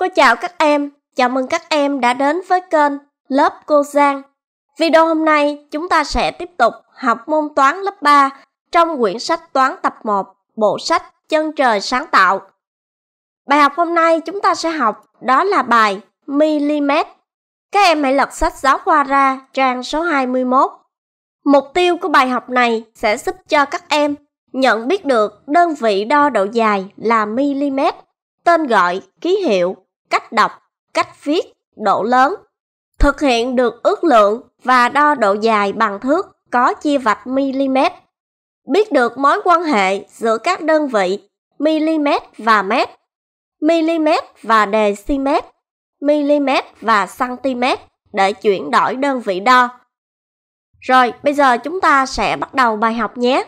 Cô chào các em, chào mừng các em đã đến với kênh Lớp Cô Giang. Video hôm nay chúng ta sẽ tiếp tục học môn toán lớp 3 trong quyển sách toán tập 1, bộ sách Chân trời sáng tạo. Bài học hôm nay chúng ta sẽ học đó là bài mm. Các em hãy lật sách giáo khoa ra trang số 21. Mục tiêu của bài học này sẽ giúp cho các em nhận biết được đơn vị đo độ dài là mm, tên gọi, ký hiệu cách đọc, cách viết, độ lớn. Thực hiện được ước lượng và đo độ dài bằng thước có chia vạch mm. Biết được mối quan hệ giữa các đơn vị mm và mét, mm và dm, mm và cm để chuyển đổi đơn vị đo. Rồi, bây giờ chúng ta sẽ bắt đầu bài học nhé.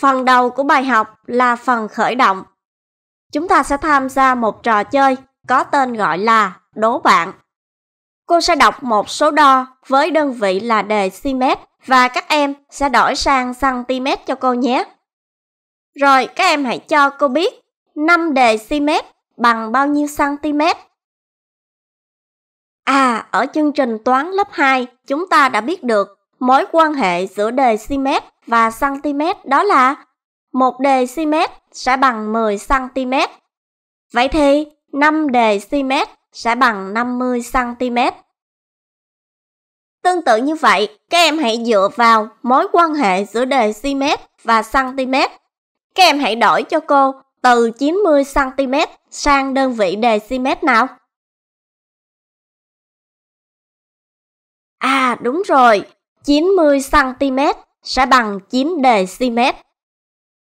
Phần đầu của bài học là phần khởi động. Chúng ta sẽ tham gia một trò chơi có tên gọi là đố bạn. Cô sẽ đọc một số đo với đơn vị là đề cm và các em sẽ đổi sang cm cho cô nhé. Rồi các em hãy cho cô biết 5 đề cm bằng bao nhiêu cm? À, ở chương trình toán lớp 2, chúng ta đã biết được mối quan hệ giữa đề cm và cm đó là một đề cm sẽ bằng 10 cm. Vậy thì 5 đề cm sẽ bằng 50 cm. Tương tự như vậy, các em hãy dựa vào mối quan hệ giữa đề cm và cm. Các em hãy đổi cho cô từ 90 cm sang đơn vị đề decimet nào. À đúng rồi, 90 cm sẽ bằng 9 đề decimet.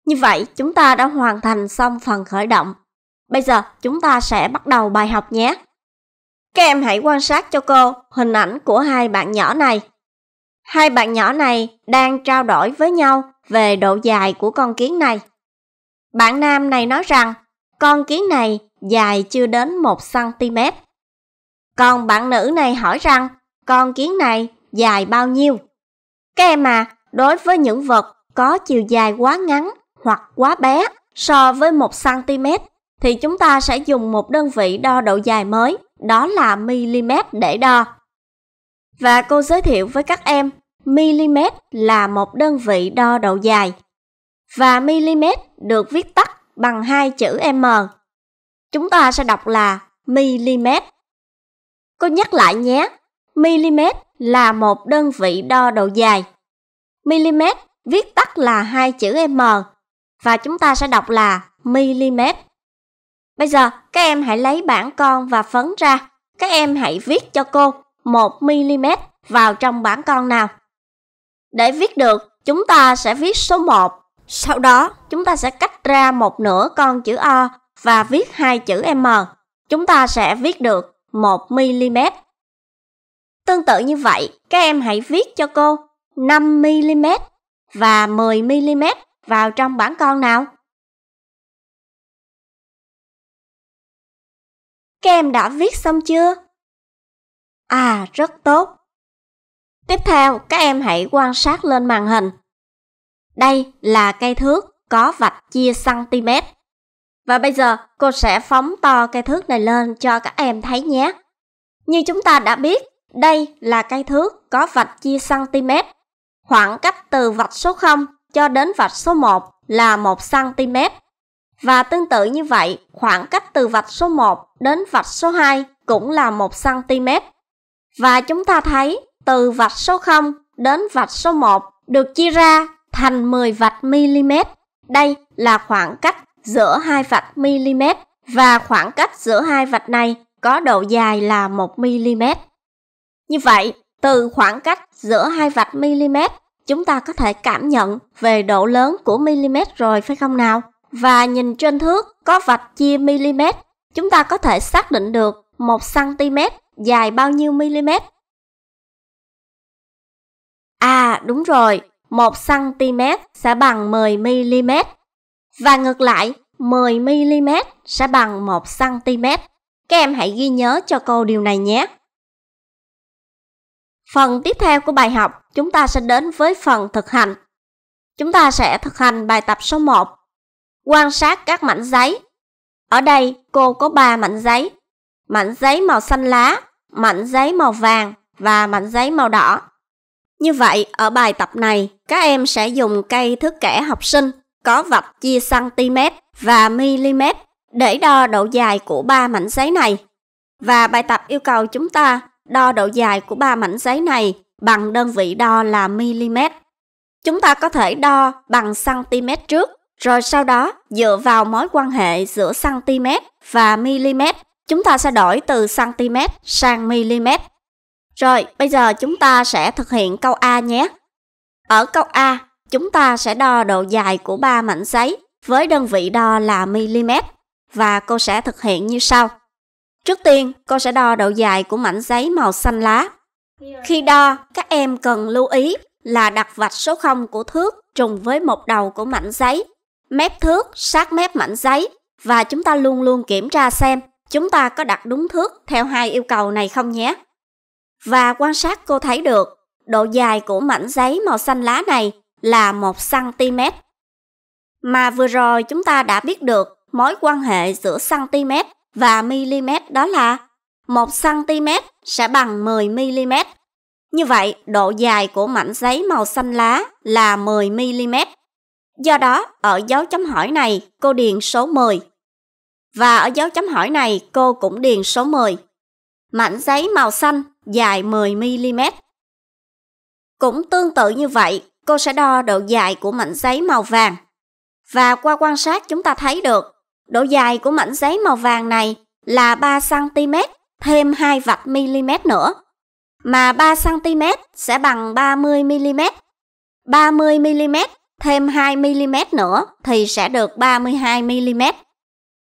Như vậy chúng ta đã hoàn thành xong phần khởi động. Bây giờ chúng ta sẽ bắt đầu bài học nhé. Các em hãy quan sát cho cô hình ảnh của hai bạn nhỏ này. Hai bạn nhỏ này đang trao đổi với nhau về độ dài của con kiến này. Bạn nam này nói rằng con kiến này dài chưa đến 1cm. Còn bạn nữ này hỏi rằng con kiến này dài bao nhiêu? Các em à, đối với những vật có chiều dài quá ngắn hoặc quá bé so với 1cm thì chúng ta sẽ dùng một đơn vị đo độ dài mới, đó là mm để đo. Và cô giới thiệu với các em, mm là một đơn vị đo độ dài. Và mm được viết tắt bằng hai chữ m. Chúng ta sẽ đọc là mm. Cô nhắc lại nhé, mm là một đơn vị đo độ dài. Mm viết tắt là hai chữ m và chúng ta sẽ đọc là mm. Bây giờ các em hãy lấy bảng con và phấn ra. Các em hãy viết cho cô 1mm vào trong bảng con nào. Để viết được, chúng ta sẽ viết số 1. Sau đó, chúng ta sẽ cách ra một nửa con chữ O và viết hai chữ M. Chúng ta sẽ viết được 1mm. Tương tự như vậy, các em hãy viết cho cô 5mm và 10mm vào trong bảng con nào. Các em đã viết xong chưa? À, rất tốt. Tiếp theo, các em hãy quan sát lên màn hình. Đây là cây thước có vạch chia cm. Và bây giờ, cô sẽ phóng to cây thước này lên cho các em thấy nhé. Như chúng ta đã biết, đây là cây thước có vạch chia cm. Khoảng cách từ vạch số 0 cho đến vạch số 1 là 1 cm. Và tương tự như vậy, khoảng cách từ vạch số 1 đến vạch số 2 cũng là 1cm. Và chúng ta thấy từ vạch số 0 đến vạch số 1 được chia ra thành 10 vạch mm. Đây là khoảng cách giữa hai vạch mm và khoảng cách giữa hai vạch này có độ dài là 1 mm. Như vậy, từ khoảng cách giữa hai vạch mm, chúng ta có thể cảm nhận về độ lớn của mm rồi phải không nào? và nhìn trên thước có vạch chia mm, chúng ta có thể xác định được 1 cm dài bao nhiêu mm. À, đúng rồi, 1 cm sẽ bằng 10 mm và ngược lại, 10 mm sẽ bằng 1 cm. Các em hãy ghi nhớ cho cô điều này nhé. Phần tiếp theo của bài học, chúng ta sẽ đến với phần thực hành. Chúng ta sẽ thực hành bài tập số 1 quan sát các mảnh giấy. Ở đây cô có 3 mảnh giấy, mảnh giấy màu xanh lá, mảnh giấy màu vàng và mảnh giấy màu đỏ. Như vậy, ở bài tập này, các em sẽ dùng cây thước kẻ học sinh có vạch chia cm và mm để đo độ dài của ba mảnh giấy này. Và bài tập yêu cầu chúng ta đo độ dài của ba mảnh giấy này bằng đơn vị đo là mm. Chúng ta có thể đo bằng cm trước rồi sau đó, dựa vào mối quan hệ giữa cm và mm, chúng ta sẽ đổi từ cm sang mm. Rồi, bây giờ chúng ta sẽ thực hiện câu A nhé. Ở câu A, chúng ta sẽ đo độ dài của ba mảnh giấy với đơn vị đo là mm và cô sẽ thực hiện như sau. Trước tiên, cô sẽ đo độ dài của mảnh giấy màu xanh lá. Khi đo, các em cần lưu ý là đặt vạch số 0 của thước trùng với một đầu của mảnh giấy mép thước sát mép mảnh giấy và chúng ta luôn luôn kiểm tra xem chúng ta có đặt đúng thước theo hai yêu cầu này không nhé. Và quan sát cô thấy được độ dài của mảnh giấy màu xanh lá này là 1cm. Mà vừa rồi chúng ta đã biết được mối quan hệ giữa cm và mm đó là 1cm sẽ bằng 10mm. Như vậy, độ dài của mảnh giấy màu xanh lá là 10mm. Do đó, ở dấu chấm hỏi này, cô điền số 10. Và ở dấu chấm hỏi này, cô cũng điền số 10. Mảnh giấy màu xanh dài 10mm. Cũng tương tự như vậy, cô sẽ đo độ dài của mảnh giấy màu vàng. Và qua quan sát chúng ta thấy được, độ dài của mảnh giấy màu vàng này là 3cm thêm 2 vạch mm nữa. Mà 3cm sẽ bằng 30mm. 30mm thêm 2mm nữa thì sẽ được 32mm.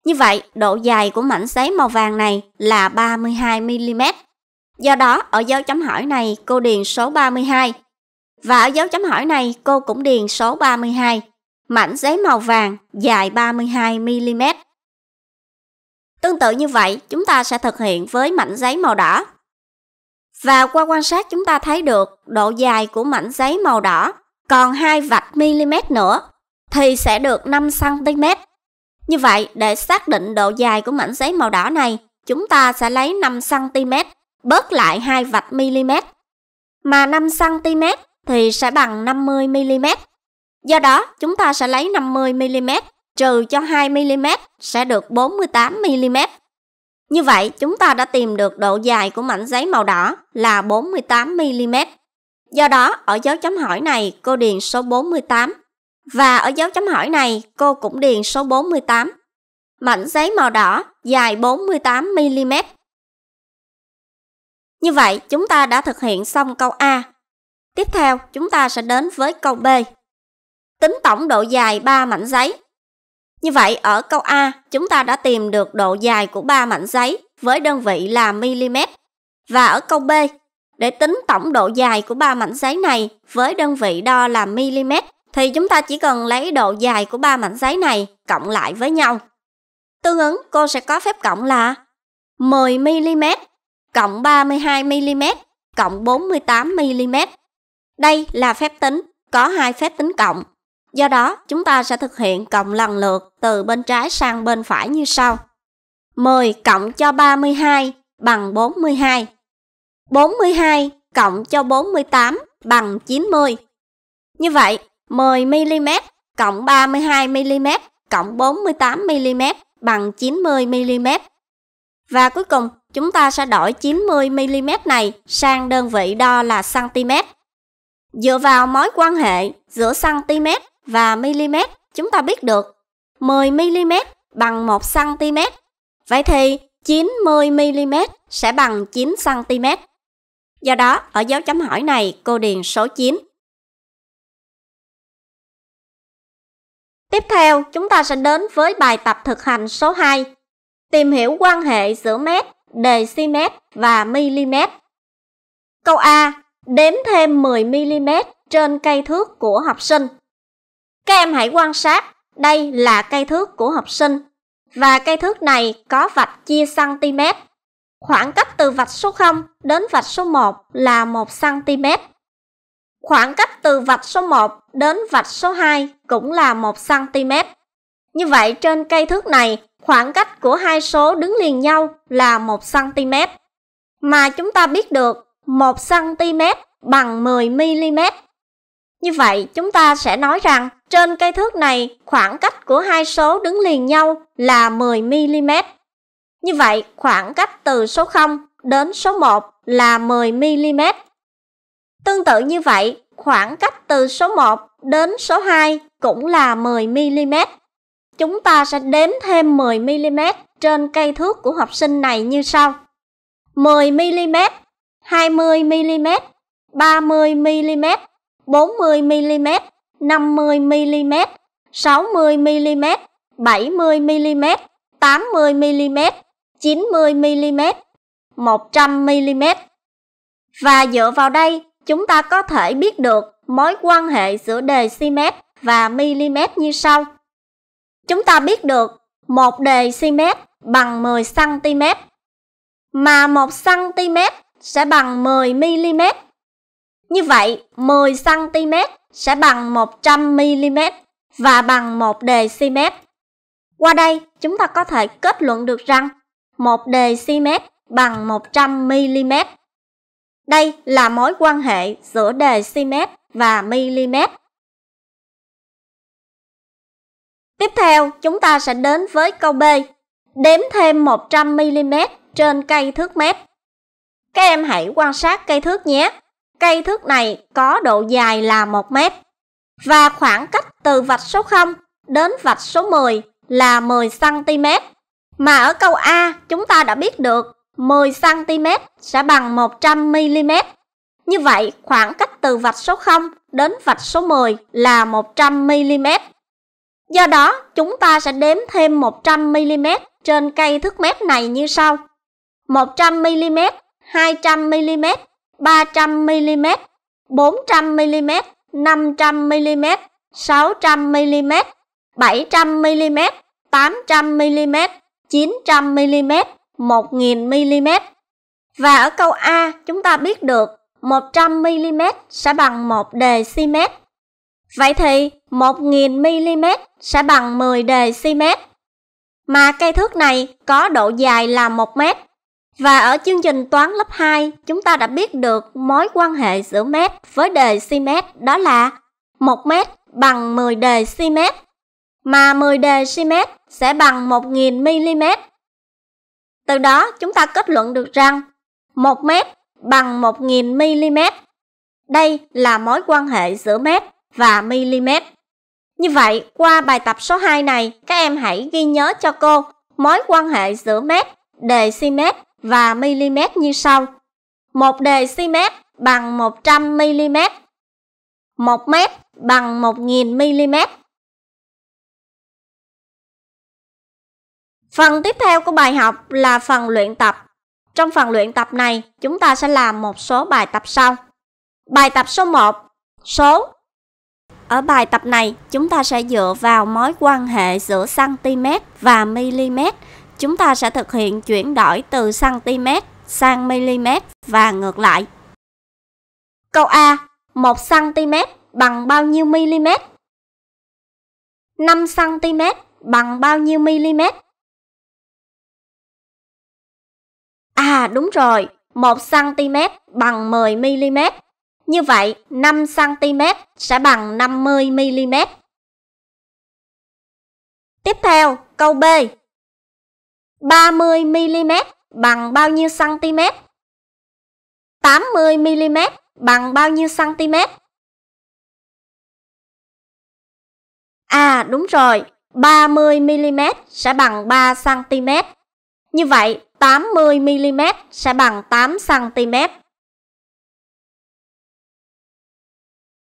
Như vậy, độ dài của mảnh giấy màu vàng này là 32mm. Do đó, ở dấu chấm hỏi này cô điền số 32. Và ở dấu chấm hỏi này cô cũng điền số 32. Mảnh giấy màu vàng dài 32mm. Tương tự như vậy, chúng ta sẽ thực hiện với mảnh giấy màu đỏ. Và qua quan sát chúng ta thấy được độ dài của mảnh giấy màu đỏ còn hai vạch mm nữa thì sẽ được 5 cm. Như vậy, để xác định độ dài của mảnh giấy màu đỏ này, chúng ta sẽ lấy 5 cm bớt lại hai vạch mm. Mà 5 cm thì sẽ bằng 50 mm. Do đó, chúng ta sẽ lấy 50 mm trừ cho 2 mm sẽ được 48 mm. Như vậy, chúng ta đã tìm được độ dài của mảnh giấy màu đỏ là 48 mm. Do đó, ở dấu chấm hỏi này cô điền số 48 và ở dấu chấm hỏi này cô cũng điền số 48. Mảnh giấy màu đỏ dài 48mm. Như vậy, chúng ta đã thực hiện xong câu A. Tiếp theo, chúng ta sẽ đến với câu B. Tính tổng độ dài 3 mảnh giấy. Như vậy, ở câu A, chúng ta đã tìm được độ dài của 3 mảnh giấy với đơn vị là mm. Và ở câu B, để tính tổng độ dài của ba mảnh giấy này với đơn vị đo là mm thì chúng ta chỉ cần lấy độ dài của ba mảnh giấy này cộng lại với nhau. Tương ứng cô sẽ có phép cộng là 10 mm cộng 32 mm cộng 48 mm. Đây là phép tính có hai phép tính cộng. Do đó, chúng ta sẽ thực hiện cộng lần lượt từ bên trái sang bên phải như sau. 10 cộng cho 32 bằng 42. 42 cộng cho 48 bằng 90. Như vậy, 10mm cộng 32mm cộng 48mm bằng 90mm. Và cuối cùng, chúng ta sẽ đổi 90mm này sang đơn vị đo là cm. Dựa vào mối quan hệ giữa cm và mm, chúng ta biết được 10mm bằng 1cm. Vậy thì 90mm sẽ bằng 9cm. Do đó, ở dấu chấm hỏi này, cô điền số 9. Tiếp theo, chúng ta sẽ đến với bài tập thực hành số 2. Tìm hiểu quan hệ giữa mét, dm và mm. Câu A. Đếm thêm 10mm trên cây thước của học sinh. Các em hãy quan sát, đây là cây thước của học sinh. Và cây thước này có vạch chia cm Khoảng cách từ vạch số 0 đến vạch số 1 là 1cm. Khoảng cách từ vạch số 1 đến vạch số 2 cũng là 1cm. Như vậy trên cây thước này, khoảng cách của hai số đứng liền nhau là 1cm. Mà chúng ta biết được 1cm bằng 10mm. Như vậy chúng ta sẽ nói rằng trên cây thước này khoảng cách của hai số đứng liền nhau là 10mm. Như vậy, khoảng cách từ số 0 đến số 1 là 10mm. Tương tự như vậy, khoảng cách từ số 1 đến số 2 cũng là 10mm. Chúng ta sẽ đếm thêm 10mm trên cây thước của học sinh này như sau. 10mm, 20mm, 30mm, 40mm, 50mm, 60mm, 70mm, 80mm, 90mm, 100mm. Và dựa vào đây, chúng ta có thể biết được mối quan hệ giữa đề cm và mm như sau. Chúng ta biết được một đề cm bằng 10 cm mà 1 cm sẽ bằng 10 mm. Như vậy, 10 cm sẽ bằng 100 mm và bằng 1 đề dm. Qua đây, chúng ta có thể kết luận được rằng một đề mét bằng 100mm. Đây là mối quan hệ giữa đề mét và mm. Tiếp theo, chúng ta sẽ đến với câu B. Đếm thêm 100mm trên cây thước mét. Các em hãy quan sát cây thước nhé. Cây thước này có độ dài là 1 mét và khoảng cách từ vạch số 0 đến vạch số 10 là 10cm. Mà ở câu A, chúng ta đã biết được 10cm sẽ bằng 100mm. Như vậy, khoảng cách từ vạch số 0 đến vạch số 10 là 100mm. Do đó, chúng ta sẽ đếm thêm 100mm trên cây thước mét này như sau. 100mm, 200mm, 300mm, 400mm, 500mm, 600mm, 700mm, 800mm, 900mm, 1000mm. Và ở câu A, chúng ta biết được 100mm sẽ bằng 1 đề dm. Vậy thì 1000mm sẽ bằng 10 đề dm. Mà cây thước này có độ dài là 1 mét. Và ở chương trình toán lớp 2, chúng ta đã biết được mối quan hệ giữa mét với đề dm đó là 1 mét bằng 10 đề dm mà 10 dm sẽ bằng 1.000mm. Từ đó chúng ta kết luận được rằng 1 mét bằng 1.000mm. Đây là mối quan hệ giữa mét và mm. Như vậy, qua bài tập số 2 này, các em hãy ghi nhớ cho cô mối quan hệ giữa mét, dm và mm như sau. 1 dm bằng 100 mm. 1 mét bằng 1.000 mm. Phần tiếp theo của bài học là phần luyện tập. Trong phần luyện tập này, chúng ta sẽ làm một số bài tập sau. Bài tập số 1, số. Ở bài tập này, chúng ta sẽ dựa vào mối quan hệ giữa cm và mm. Chúng ta sẽ thực hiện chuyển đổi từ cm sang mm và ngược lại. Câu A, 1 cm bằng bao nhiêu mm? 5 cm bằng bao nhiêu mm? À đúng rồi, 1cm bằng 10mm. Như vậy 5cm sẽ bằng 50mm. Tiếp theo, câu B. 30mm bằng bao nhiêu cm? 80mm bằng bao nhiêu cm? À đúng rồi, 30mm sẽ bằng 3cm. Như vậy 80mm sẽ bằng 8cm.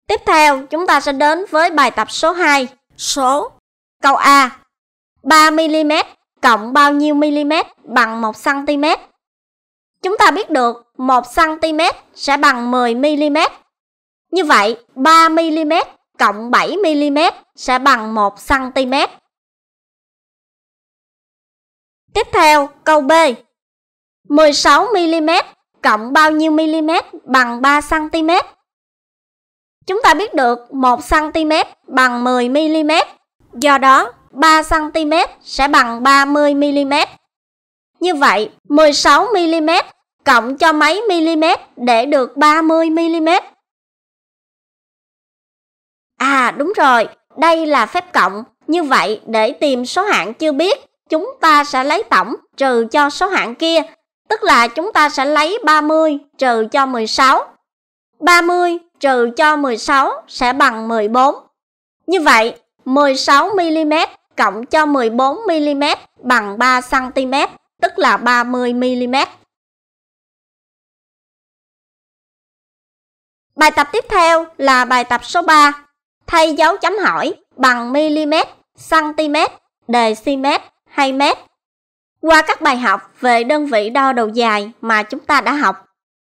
Tiếp theo, chúng ta sẽ đến với bài tập số 2, số. Câu A, 3mm cộng bao nhiêu mm bằng 1cm? Chúng ta biết được 1cm sẽ bằng 10mm. Như vậy, 3mm cộng 7mm sẽ bằng 1cm. Tiếp theo, câu B. 16 mm cộng bao nhiêu mm bằng 3 cm? Chúng ta biết được 1 cm bằng 10 mm, do đó 3 cm sẽ bằng 30 mm. Như vậy, 16 mm cộng cho mấy mm để được 30 mm? À đúng rồi, đây là phép cộng, như vậy để tìm số hạng chưa biết chúng ta sẽ lấy tổng trừ cho số hạng kia, tức là chúng ta sẽ lấy 30 trừ cho 16. 30 trừ cho 16 sẽ bằng 14. Như vậy, 16mm cộng cho 14mm bằng 3cm, tức là 30mm. Bài tập tiếp theo là bài tập số 3. Thay dấu chấm hỏi bằng mm, cm, decimet hay mét. Qua các bài học về đơn vị đo đầu dài mà chúng ta đã học,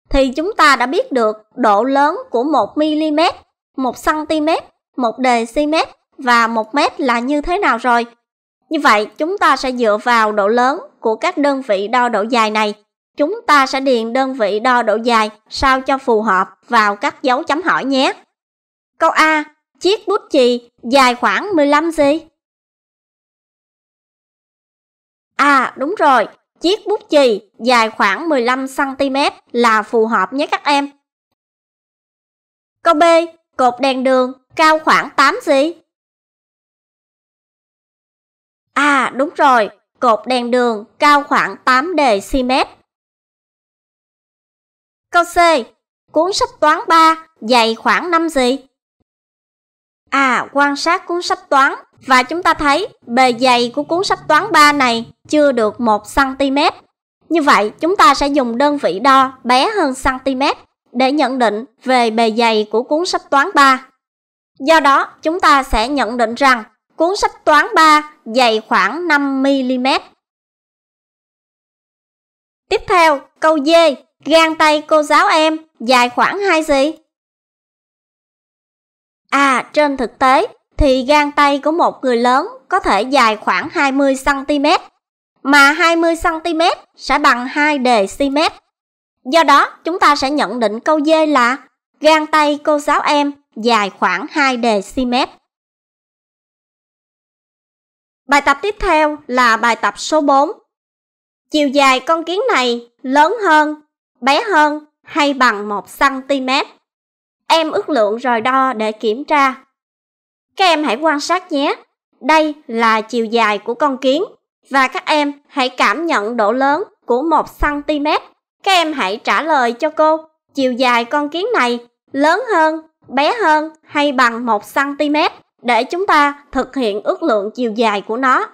thì chúng ta đã biết được độ lớn của 1mm, 1cm, 1dm và 1 mét là như thế nào rồi. Như vậy, chúng ta sẽ dựa vào độ lớn của các đơn vị đo độ dài này. Chúng ta sẽ điền đơn vị đo độ dài sao cho phù hợp vào các dấu chấm hỏi nhé. Câu A. Chiếc bút chì dài khoảng 15 gì? À đúng rồi, chiếc bút chì dài khoảng 15cm là phù hợp nhé các em. Câu B, cột đèn đường cao khoảng 8 gì? À đúng rồi, cột đèn đường cao khoảng 8 dm. Câu C, cuốn sách toán 3 dày khoảng 5 gì? À, quan sát cuốn sách toán và chúng ta thấy bề dày của cuốn sách toán 3 này chưa được 1cm. Như vậy, chúng ta sẽ dùng đơn vị đo bé hơn cm để nhận định về bề dày của cuốn sách toán 3. Do đó, chúng ta sẽ nhận định rằng cuốn sách toán 3 dày khoảng 5mm. Tiếp theo, câu D, gan tay cô giáo em dài khoảng 2 gì? À, trên thực tế thì gan tay của một người lớn có thể dài khoảng 20cm, mà 20cm sẽ bằng 2 dm. Do đó, chúng ta sẽ nhận định câu D là gan tay cô giáo em dài khoảng 2 dm. Bài tập tiếp theo là bài tập số 4. Chiều dài con kiến này lớn hơn, bé hơn hay bằng 1 cm? Em ước lượng rồi đo để kiểm tra. Các em hãy quan sát nhé. Đây là chiều dài của con kiến và các em hãy cảm nhận độ lớn của 1 cm. Các em hãy trả lời cho cô, chiều dài con kiến này lớn hơn, bé hơn hay bằng 1 cm để chúng ta thực hiện ước lượng chiều dài của nó.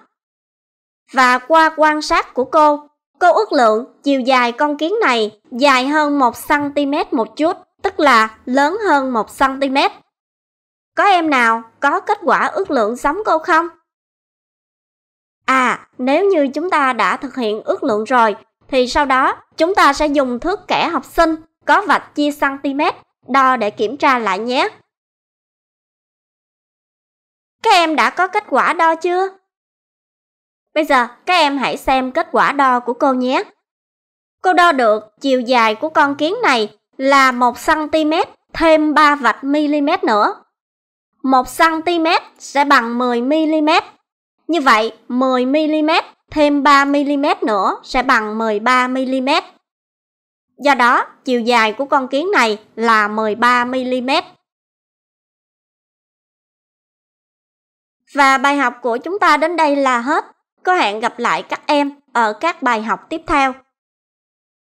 Và qua quan sát của cô, cô ước lượng chiều dài con kiến này dài hơn 1 cm một chút tức là lớn hơn 1cm. Có em nào có kết quả ước lượng giống cô không? À, nếu như chúng ta đã thực hiện ước lượng rồi, thì sau đó chúng ta sẽ dùng thước kẻ học sinh có vạch chia cm đo để kiểm tra lại nhé. Các em đã có kết quả đo chưa? Bây giờ các em hãy xem kết quả đo của cô nhé. Cô đo được chiều dài của con kiến này là 1cm thêm 3 vạch mm nữa. 1cm sẽ bằng 10mm. Như vậy, 10mm thêm 3mm nữa sẽ bằng 13mm. Do đó, chiều dài của con kiến này là 13mm. Và bài học của chúng ta đến đây là hết. Có hẹn gặp lại các em ở các bài học tiếp theo.